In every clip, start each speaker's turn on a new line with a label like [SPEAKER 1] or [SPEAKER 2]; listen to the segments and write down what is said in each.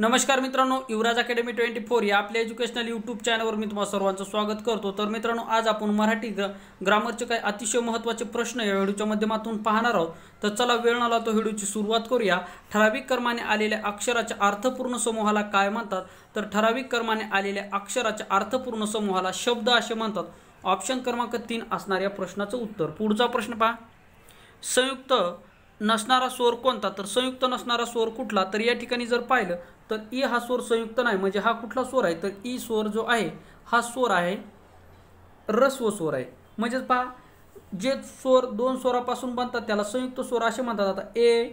[SPEAKER 1] नमस्कार मित्रांनो युवराज Academy twenty four या आपल्या एज्युकेशनल यूट्यूब चॅनलवर मी तुम्हाला सर्वांचं स्वागत करतो तर मित्रांनो आज आपण मराठी ग्र ग्रामरचे काही अतिशय महत्त्वाचे प्रश्न या व्हिडिओच्या माध्यमातून पाहणार आहोत तर चला वेळ न तो व्हिडिओची सुरुवात करूया ठराविक क्रमाने आलेल्या अक्षराच्या अर्थपूर्ण समूहाला काय म्हणतात तर ठराविक क्रमाने आलेल्या अक्षराच्या अर्थपूर्ण समूहाला शब्द असे म्हणतात ऑप्शन क्रमांक तीन असणाऱ्या प्रश्नाचं उत्तर पुढचा प्रश्न पहा संयुक्त नसणारा स्वर कोणता तर संयुक्त नसणारा स्वर कुठला तर या ठिकाणी जर पाहिलं तर ई हा स्वर संयुक्त नाही म्हणजे हा कुठला स्वर आहे तर ई स्वर जो आहे हा स्वर आहे रस्व स्वर आहे म्हणजेच पहा जे स्वर दोन स्वरापासून बनतात त्याला संयुक्त स्वर असे म्हणतात आता ए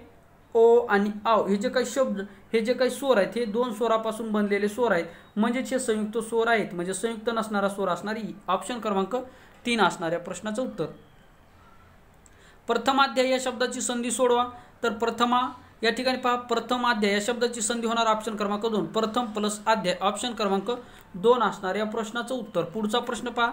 [SPEAKER 1] ओ आणि आव हे जे काही शब्द हे जे काही स्वर आहेत हे दोन स्वरापासून बनलेले स्वर आहेत म्हणजेच हे संयुक्त स्वर आहेत म्हणजे संयुक्त नसणारा स्वर असणारी ऑप्शन क्रमांक तीन असणाऱ्या प्रश्नाचं उत्तर प्रथमाध्याय या शब्दाची संधी सोडवा तर प्रथमा या ठिकाणी पहा प्रथम अध्याय या शब्दाची संधी होणार ऑप्शन क्रमांक दोन प्रथम प्लस अध्याय ऑप्शन क्रमांक दोन असणार या प्रश्नाचं उत्तर पुढचा प्रश्न पहा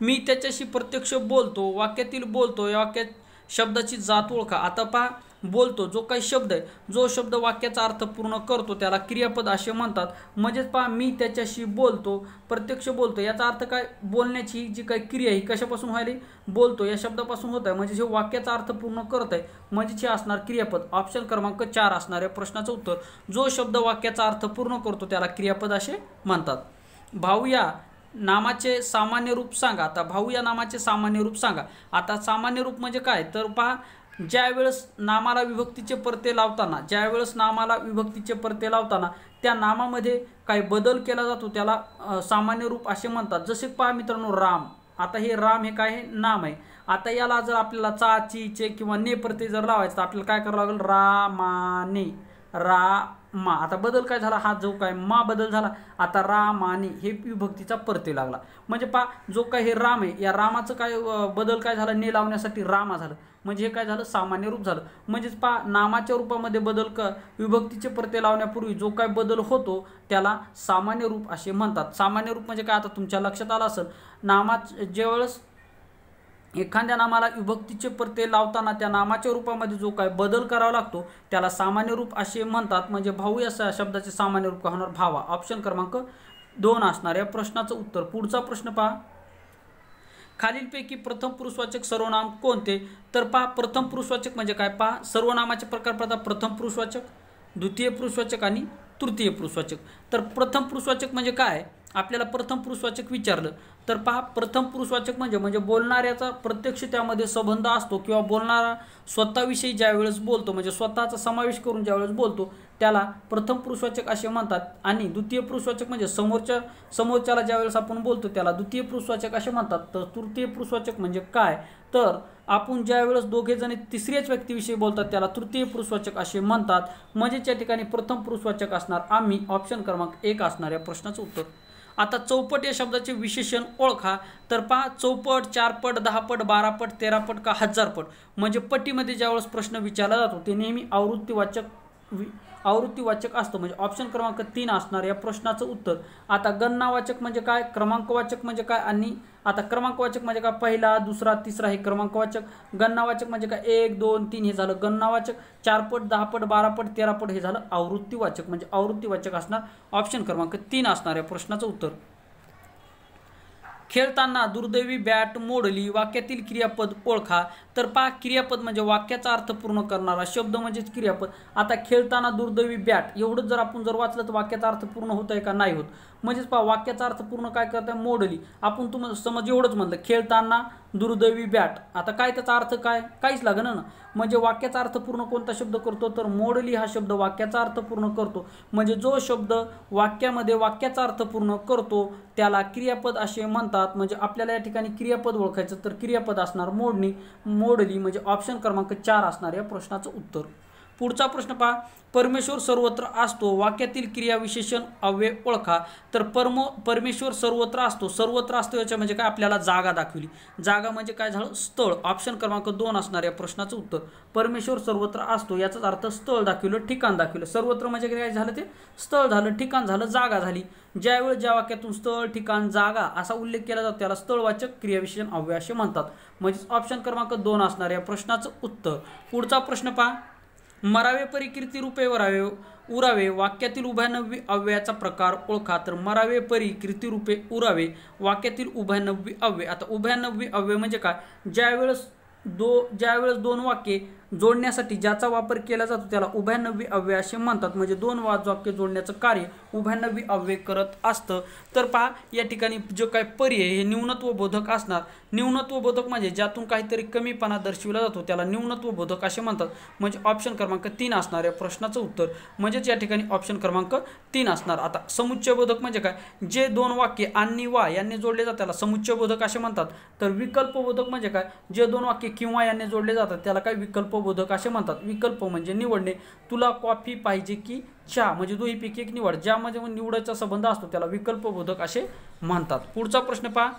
[SPEAKER 1] मी त्याच्याशी प्रत्यक्ष बोलतो वाक्यातील बोलतो या वाक्यात शब्दाची जात ओळखा आता पहा बोलतो जो काही शब्द आहे जो शब्द वाक्याचा अर्थ पूर्ण करतो त्याला क्रियापद असे म्हणतात म्हणजेच पहा मी त्याच्याशी बोलतो प्रत्यक्ष बोलतो याचा अर्थ काय बोलण्याची जी काही क्रिया ही कशापासून व्हायली बोलतो या शब्दापासून होत आहे म्हणजे जे वाक्याचा अर्थ पूर्ण करत आहे म्हणजे हे असणार क्रियापद ऑप्शन क्रमांक चार असणार या प्रश्नाचं उत्तर जो शब्द वाक्याचा अर्थ पूर्ण करतो त्याला क्रियापद असे म्हणतात भाऊ या नामाचे सामान्य रूप सांगा आता भाऊ या नामाचे सामान्य रूप सांगा आता सामान्य रूप म्हणजे काय तर पहा ज्यावेळेस नामाला विभक्तीचे परते लावताना ज्यावेळेस नामाला विभक्तीचे परते लावताना त्या नामामध्ये काही बदल केला जातो त्याला सामान्य रूप असे म्हणतात जसे पहा मित्रांनो राम आता हे राम हे काय नाम आहे आता याला जर आपल्याला चा ची चे किंवा ने प्रते जर लावायचं तर आपल्याला काय करावं लागेल रामाने रा मा आता बदल काय झाला हा जो काय मा बदल झाला आता राम आणि हे विभक्तीचा परते लागला म्हणजे पा जो काय हे राम आहे या रामाचं काय बदल काय झाला ने लावण्यासाठी रामा झालं म्हणजे हे काय झालं सामान्य रूप झालं म्हणजेच पा नामाच्या रूपामध्ये बदल क विभक्तीचे परते लावण्यापूर्वी जो काय बदल होतो त्याला सामान्य रूप असे म्हणतात सामान्य रूप म्हणजे काय आता तुमच्या लक्षात आलं असेल नामा ज्यावेळेस एखाद्या नामाला विभक्तीचे परते लावताना त्या नामाच्या रूपामध्ये जो काय बदल करावा लागतो त्याला सामान्य रूप असे म्हणतात म्हणजे भाऊ या शब्दाचे सामान्य रूप होणार भावा ऑप्शन क्रमांक दोन असणार या प्रश्नाचं उत्तर पुढचा प्रश्न पहा खालीलपैकी प्रथम पुरुषवाचक सर्वनाम कोणते तर पहा प्रथम पुरुषवाचक म्हणजे काय पहा सर्वनामाचे प्रकार पाहता प्रथम पुरुषवाचक द्वितीय पुरुषवाचक आणि तृतीय पुरुषवाचक तर प्रथम पुरुषवाचक म्हणजे काय आपल्याला प्रथम पुरुषवाचक विचारलं तर पहा प्रथम पुरुषवाचक म्हणजे म्हणजे बोलणाऱ्याचा प्रत्यक्ष त्यामध्ये संबंध असतो किंवा बोलणारा स्वतःविषयी ज्यावेळेस बोलतो म्हणजे स्वतःचा समावेश करून ज्यावेळेस बोलतो त्याला प्रथम पुरुषवाचक असे म्हणतात आणि द्वितीय पुरुषवाचक म्हणजे समोरच्या समोरच्याला ज्यावेळेस आपण बोलतो त्याला द्वितीय पुरुषवाचक असे म्हणतात तर तृतीय पुरुषवाचक म्हणजे काय तर आपण ज्यावेळेस दोघेजणी तिसऱ्याच व्यक्तीविषयी बोलतात त्याला तृतीय पुरुषवाचक असे म्हणतात म्हणजेच या ठिकाणी प्रथम पुरुषवाचक असणार आम्ही ऑप्शन क्रमांक एक असणार या प्रश्नाचं उत्तर आता चौपट या शब्दाचे विशेषण ओळखा तर पहा चौपट चारपट दहापट बारापट तेरापट का हजारपट म्हणजे पटीमध्ये ज्यावेळेस प्रश्न विचारला जातो ते नेहमी आवृत्तीवाचक वि आवृत्तीवाचक असतो म्हणजे ऑप्शन क्रमांक तीन असणार या प्रश्नाचं उत्तर आता गणनावाचक म्हणजे काय क्रमांकवाचक म्हणजे काय आणि आता क्रमांकवाचक म्हणजे काय पहिला दुसरा तिसरा हे क्रमांकवाचक गणनावाचक म्हणजे काय एक दोन तीन हे झालं गणनावाचक चारपट पट बारापट पट हे झालं आवृत्तीवाचक म्हणजे आवृत्तीवाचक असणार ऑप्शन क्रमांक तीन असणार या प्रश्नाचं उत्तर खेळताना दुर्दैवी बॅट मोडली वाक्यातील क्रियापद ओळखा तर पा क्रियापद म्हणजे वाक्याचा अर्थ पूर्ण करणारा शब्द म्हणजेच क्रियापद आता खेळताना दुर्दैवी बॅट एवढंच जर आपण जर वाचलं तर वाक्याचा अर्थ पूर्ण होत आहे का नाही होत म्हणजेच पहा वाक्याचा अर्थ पूर्ण काय करत आहे मोडली आपण तुम समज एवढंच म्हणलं खेळताना दुर्दैवी बॅट आता काय त्याचा अर्थ काय काहीच लागणं ना म्हणजे वाक्याचा अर्थ पूर्ण कोणता शब्द करतो तर मोडली हा शब्द वाक्याचा अर्थ पूर्ण करतो म्हणजे जो शब्द वाक्यामध्ये वाक्याचा अर्थ पूर्ण करतो त्याला क्रियापद असे म्हणतात म्हणजे आपल्याला या ठिकाणी क्रियापद ओळखायचं तर क्रियापद असणार मोडणी मोडली म्हणजे ऑप्शन क्रमांक चार असणार या प्रश्नाचं उत्तर पुढचा प्रश्न पहा परमेश्वर सर्वत्र असतो वाक्यातील क्रियाविशेषण अव्यय ओळखा तर परम परमेश्वर सर्वत्र असतो सर्वत्र असतो याच्या म्हणजे काय आपल्याला जागा दाखवली जागा म्हणजे काय झालं स्थळ ऑप्शन क्रमांक दोन असणार या प्रश्नाचं उत्तर परमेश्वर सर्वत्र असतो याचाच अर्थ स्थळ दाखवलं ठिकाण दाखवलं सर्वत्र म्हणजे काय झालं ते स्थळ झालं ठिकाण झालं जागा झाली ज्यावेळी ज्या वाक्यातून स्थळ ठिकाण जागा असा उल्लेख केला जातो त्याला स्थळवाचक क्रियाविशेषण अव्यय असे म्हणतात म्हणजेच ऑप्शन क्रमांक दोन असणार या प्रश्नाचं उत्तर पुढचा प्रश्न पहा मरावे परिकीर्ती रूपे वरावे उरावे वाक्यातील उभ्यानव्वी अव्ययाचा प्रकार ओळखा तर मरावे परी कीर्ती रूपे उरावे वाक्यातील उभ्यानव्वी अव्यय आता उभ्यानव्वी अव्यय म्हणजे काय ज्यावेळेस दो ज्यावेळेस दोन वाक्ये जोडण्यासाठी ज्याचा वापर केला जातो त्याला उभ्यानवी अव्यय असे म्हणतात म्हणजे दोन वाक्य जोडण्याचं कार्य उभ्यानवी अव्यय करत असतं तर पहा या ठिकाणी जो काय पर्याय हे न्यूनत्व बोधक असणार न्यूनत्व बोधक म्हणजे ज्यातून काहीतरी कमीपणा दर्शविला जातो त्याला न्यूनत्व बोधक असे म्हणतात म्हणजे ऑप्शन क्रमांक तीन असणार या प्रश्नाचं उत्तर म्हणजेच या ठिकाणी ऑप्शन क्रमांक तीन असणार आता बोधक म्हणजे काय जे दोन वाक्य आणि वा यांनी जोडले जातात त्याला बोधक असे म्हणतात तर विकल्पबोधक म्हणजे काय जे दोन वाक्य किंवा यांनी जोडले जातात त्याला काय विकल्प संबोधक असे म्हणतात विकल्प म्हणजे निवडणे तुला कॉफी पाहिजे की चहा म्हणजे दोहीपैकी एक निवड ज्यामध्ये निवडायचा संबंध असतो त्याला विकल्पबोधक असे म्हणतात पुढचा प्रश्न पहा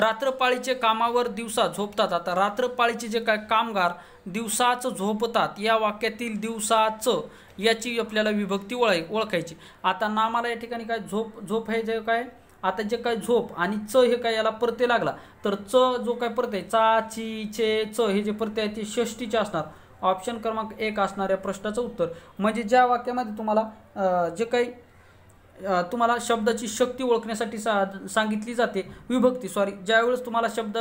[SPEAKER 1] रात्रपाळीचे कामावर दिवसा झोपतात आता रात्रपाळीचे जे काय कामगार दिवसाच झोपतात या वाक्यातील दिवसाच याची आपल्याला विभक्ती ओळख ओळखायची आता नामाला या ठिकाणी काय झोप झोप हे जे काय आता जे काय झोप आणि च हे काय याला परते लागला तर च जो काय परते चा ची चे च हे जे परते आहे ते षष्टीचे असणार ऑप्शन क्रमांक एक असणाऱ्या प्रश्नाचं उत्तर म्हणजे ज्या वाक्यामध्ये तुम्हाला जे काही तुम्हाला शब्दाची शक्ती ओळखण्यासाठी सा सांगितली जाते विभक्ती सॉरी ज्यावेळेस तुम्हाला शब्द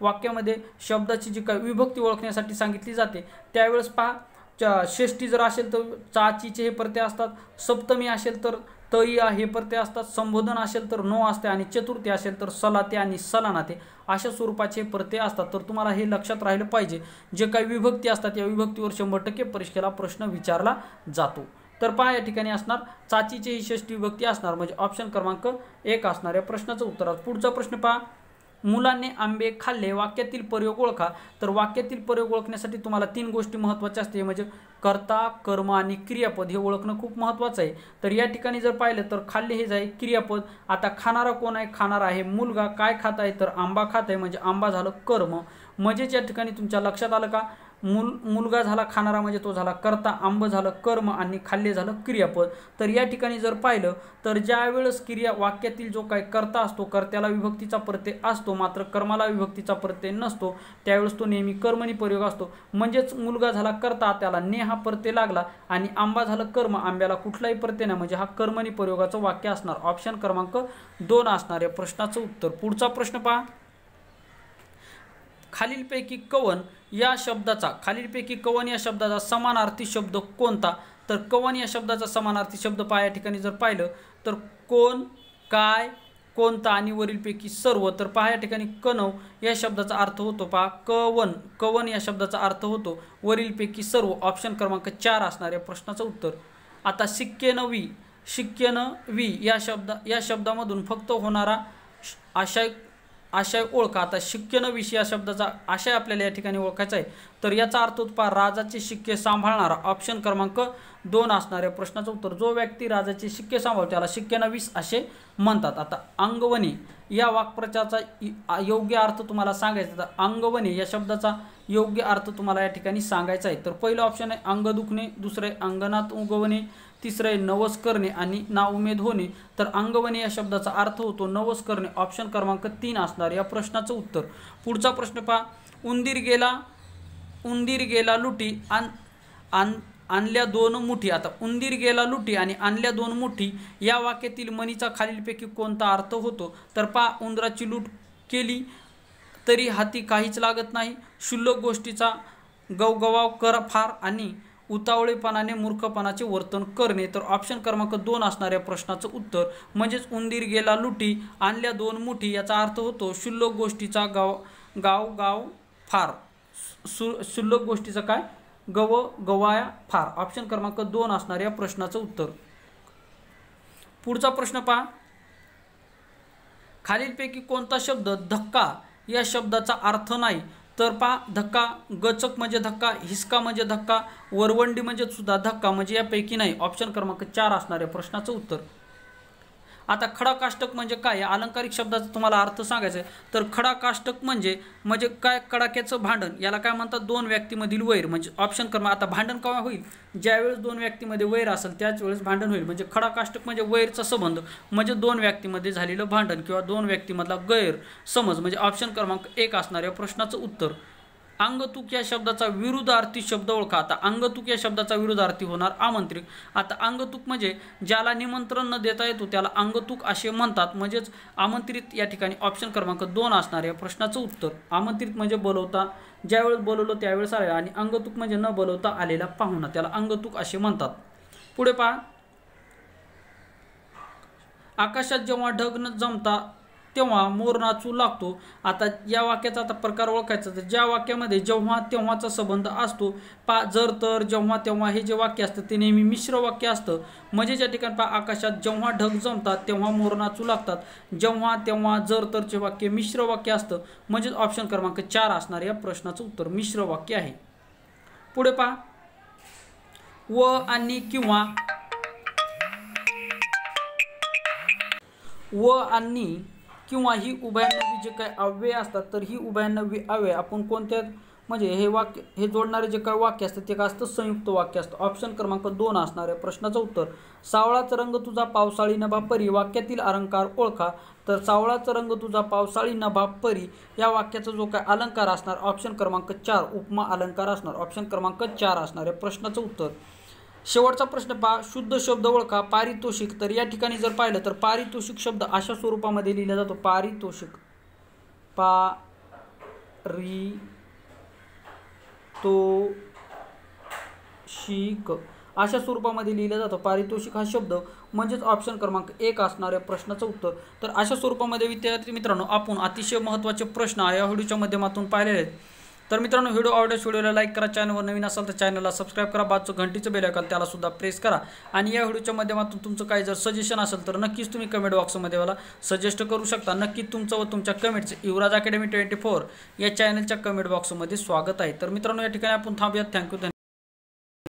[SPEAKER 1] वाक्यामध्ये शब्दाची जी काही विभक्ती ओळखण्यासाठी सांगितली जाते त्यावेळेस पहा षष्टी जर असेल तर चाचीचे हे परते असतात सप्तमी असेल तर तई हे प्रत्यय असतात संबोधन असेल तर नो असते आणि चतुर्थी असेल तर सलाते आणि सलानाते अशा स्वरूपाचे प्रत्यय असतात तर तुम्हाला हे लक्षात राहिलं पाहिजे जे काही विभक्ती असतात या विभक्तीवर शंभर टक्के परीक्षेला प्रश्न विचारला जातो तर पहा या ठिकाणी असणार चाचीचे ही षष्टी विभक्ती असणार म्हणजे ऑप्शन क्रमांक एक असणार या प्रश्नाचं उत्तर पुढचा प्रश्न पहा मुलाने आंबे खाल्ले वाक्यातील प्रयोग ओळखा तर वाक्यातील प्रयोग ओळखण्यासाठी तुम्हाला तीन गोष्टी महत्त्वाच्या असते म्हणजे कर्ता कर्म आणि क्रियापद हे ओळखणं खूप महत्त्वाचं आहे तर या ठिकाणी जर पाहिलं तर खाल्ले हे जाईल क्रियापद आता खाणारा कोण आहे खाणारा आहे मुलगा काय खात आहे तर आंबा खात आहे म्हणजे आंबा झालं कर्म या ठिकाणी तुमच्या लक्षात आलं का मुल मुलगा झाला खाणारा म्हणजे तो झाला करता आंब झालं कर्म आणि खाल्ले झालं क्रियापद तर या ठिकाणी जर पाहिलं तर ज्यावेळेस क्रिया वाक्यातील जो काय कर्ता असतो कर्त्याला विभक्तीचा प्रत्यय असतो मात्र कर्माला विभक्तीचा प्रत्यय नसतो त्यावेळेस तो नेहमी कर्मणी प्रयोग असतो म्हणजेच मुलगा झाला करता त्याला ने हा प्रत्यय लागला आणि आंबा झालं कर्म आंब्याला कुठलाही प्रत्यय नाही म्हणजे हा कर्मणी प्रयोगाचं वाक्य असणार ऑप्शन क्रमांक दोन असणार या प्रश्नाचं उत्तर पुढचा प्रश्न पहा खालीलपैकी कवन या शब्दाचा खालीलपैकी कवन या शब्दाचा समानार्थी शब्द कोणता तर कवन या शब्दाचा समानार्थी शब्द पहा या ठिकाणी जर पाहिलं तर कोण काय कोणता आणि वरीलपैकी सर्व तर पहा या ठिकाणी कणव या शब्दाचा अर्थ होतो पहा कवन कवन या शब्दाचा अर्थ होतो वरीलपैकी सर्व ऑप्शन क्रमांक चार असणाऱ्या प्रश्नाचं उत्तर आता सिक्केन वी शिक्केन वी या शब्दा या शब्दामधून फक्त होणारा आशय आशय ओळखा आता विषय या शब्दाचा आशय आपल्याला या ठिकाणी ओळखायचा आहे तर याचा अर्थ उत्पा राजाचे शिक्के सांभाळणारा ऑप्शन क्रमांक दोन असणाऱ्या प्रश्नाचं उत्तर जो व्यक्ती राजाचे शिक्के सांभाळतो त्याला शिक्यनवीस असे म्हणतात आता अंगवणी या वाक्प्रचाराचा योग्य अर्थ तुम्हाला सांगायचा तर अंगवणी या शब्दाचा योग्य अर्थ तुम्हाला या ठिकाणी सांगायचा आहे तर पहिलं ऑप्शन आहे अंग दुखणे दुसरे अंगणात उगवणे तिसरं आहे नवस करणे आणि नाउमेद होणे तर अंगवणे या शब्दाचा अर्थ होतो नवस करणे ऑप्शन क्रमांक तीन असणार या प्रश्नाचं उत्तर पुढचा प्रश्न पहा उंदीर गेला उंदीर गेला लुटी आण आणल्या दोन मुठी आता उंदीर गेला लुटी आणि आणल्या दोन मुठी या वाक्यातील मनीचा खालीलपैकी कोणता अर्थ होतो तर पा उंदराची लूट केली तरी हाती काहीच लागत नाही शुल्लक गोष्टीचा गवगवाव कर फार आणि उतावळेपणाने मूर्खपणाचे वर्तन करणे तर ऑप्शन क्रमांक दोन असणाऱ्या प्रश्नाचं उत्तर म्हणजेच उंदीर गेला लुटी आणल्या दोन मुठी याचा अर्थ होतो शुल्लक गोष्टीचा गाव गाव गाव फार सु शुल्लक गोष्टीचा काय गव गवाया फार ऑप्शन क्रमांक दोन असणाऱ्या प्रश्नाचं उत्तर पुढचा प्रश्न पहा खालीलपैकी कोणता शब्द धक्का या शब्दाचा अर्थ नाही तर पा धक्का गचक म्हणजे धक्का हिसका म्हणजे धक्का वरवंडी म्हणजे सुद्धा धक्का म्हणजे यापैकी नाही ऑप्शन क्रमांक चार असणाऱ्या प्रश्नाचं उत्तर आता खडाकाष्टक म्हणजे काय अलंकारिक शब्दाचा तुम्हाला अर्थ सांगायचा आहे तर खडाकाष्टक म्हणजे म्हणजे काय कडाक्याचं भांडण याला काय म्हणतात दोन व्यक्तीमधील वैर म्हणजे ऑप्शन क्रमांक आता भांडण केव्हा होईल ज्यावेळेस दोन व्यक्तीमध्ये वैर असेल त्याच भांडण होईल म्हणजे खडाकाष्टक म्हणजे वैरचा संबंध म्हणजे दोन व्यक्तीमध्ये झालेलं भांडण किंवा दोन व्यक्तीमधला गैर समज म्हणजे ऑप्शन क्रमांक एक असणाऱ्या प्रश्नाचं उत्तर अंगतुक या शब्दाचा विरुद्धार्थी शब्द ओळखा आता अंगतुक या शब्दाचा विरुद्धार्थी होणार आमंत्रित आता अंगतुक म्हणजे ज्याला निमंत्रण न देता येतो त्याला अंगतुक असे म्हणतात म्हणजेच आमंत्रित या ठिकाणी ऑप्शन क्रमांक दोन असणार या प्रश्नाचं उत्तर आमंत्रित म्हणजे बोलवता ज्यावेळेस बोलवलं त्यावेळेस आलेला आणि अंगतुक म्हणजे न बोलवता आलेला पाहुणा त्याला अंगतुक असे म्हणतात पुढे पहा आकाशात जेव्हा ढग न जमता तेव्हा मोर नाचू लागतो आता या वाक्याचा आता प्रकार ओळखायचा तर ज्या वाक्यामध्ये जेव्हा तेव्हाचा संबंध असतो पा जर तर जेव्हा तेव्हा हे जे वाक्य असतं ते नेहमी मिश्र वाक्य असतं म्हणजे ज्या ठिकाणी पा आकाशात जेव्हा ढग जमतात तेव्हा मोर नाचू लागतात जेव्हा तेव्हा जर तरचे वाक्य मिश्र वाक्य असतं म्हणजेच ऑप्शन क्रमांक चार असणार या प्रश्नाचं उत्तर मिश्र वाक्य आहे पुढे पहा व आणि किंवा व आणि किंवा ही उभयानवी जे काय अव्यय असतात तर ही उभयानवी अव्यय आपण कोणत्या म्हणजे हे वाक्य हे जोडणारे जे काही वाक्य असतं ते काय असतं संयुक्त वाक्य असतं ऑप्शन क्रमांक दोन असणार आहे प्रश्नाचं उत्तर सावळाचा रंग तुझा पावसाळी नभा परी वाक्यातील अलंकार ओळखा तर सावळाचा रंग तुझा पावसाळी नभा परी या वाक्याचा जो काय अलंकार असणार ऑप्शन क्रमांक चार उपमा अलंकार असणार ऑप्शन क्रमांक चार असणार आहे प्रश्नाचं उत्तर शेवटचा प्रश्न पहा शुद्ध शब्द ओळखा पारितोषिक तर या ठिकाणी जर पाहिलं तर पारितोषिक शब्द अशा स्वरूपामध्ये लिहिला जातो पारितोषिक पा री तो शिक अशा स्वरूपामध्ये लिहिला जातो पारितोषिक हा शब्द म्हणजेच ऑप्शन क्रमांक एक असणाऱ्या प्रश्नाचं उत्तर तर अशा स्वरूपामध्ये विद्यार्थी मित्रांनो आपण अतिशय महत्त्वाचे प्रश्न या व्हिडिओच्या माध्यमातून पाहिलेले आहेत तर मित्रांनो व्हिडिओ आवडेल व्हिडिओला लाईक करा चॅनलवर नवीन असाल तर चॅनलला सबस्क्राईब करा बाजूचं घंटीचं बेल ऐकाल त्याला सुद्धा प्रेस करा आणि या व्हिडिओच्या माध्यमातून तुमचं काही जर सजेशन असेल तर नक्कीच तुम्ही कमेंट बॉक्समध्ये मला सजेस्ट करू शकता नक्की तुमचं व तुमच्या कमेंटचं युवराज अकॅडमी ट्वेंटी फोर या चॅनलच्या कमेंट बॉक्समध्ये स्वागत आहे तर मित्रांनो या ठिकाणी आपण थांबूयात थँक्यू